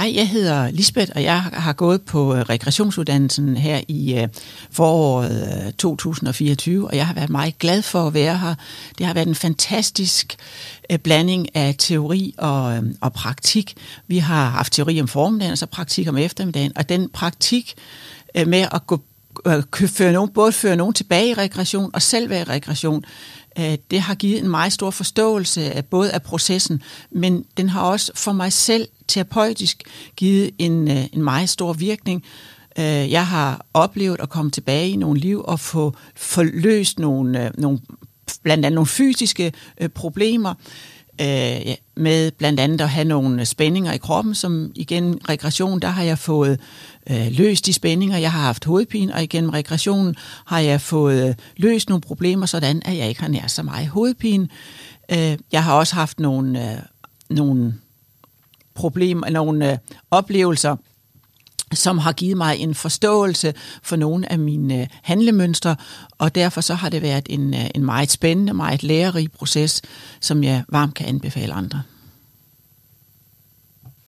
Hej, jeg hedder Lisbeth, og jeg har gået på øh, regressionsuddannelsen her i øh, foråret 2024, øh, og jeg har været meget glad for at være her. Det har været en fantastisk blanding af teori og, og praktik. Vi har haft teori om formiddagen, og så praktik om eftermiddagen, og den praktik med at gå Øh, føre nogen, både føre nogen tilbage i regression og selv være i regression, øh, det har givet en meget stor forståelse af både af processen, men den har også for mig selv terapeutisk givet en, øh, en meget stor virkning. Jeg har oplevet at komme tilbage i nogle liv og få forløst nogle, nogle blandt andet nogle fysiske problemer, øh, med blandt andet at have nogle spændinger i kroppen, som igen regression, der har jeg fået øh, løst de spændinger, jeg har haft hovedpine, og igennem regressionen har jeg fået øh, løst nogle problemer, sådan at jeg ikke har nær så meget hovedpine. Øh, jeg har også haft nogle, øh, nogle problemer, nogle øh, oplevelser, som har givet mig en forståelse for nogle af mine øh, handlemønstre, og derfor så har det været en, øh, en meget spændende, meget lærerig proces, som jeg varmt kan anbefale andre.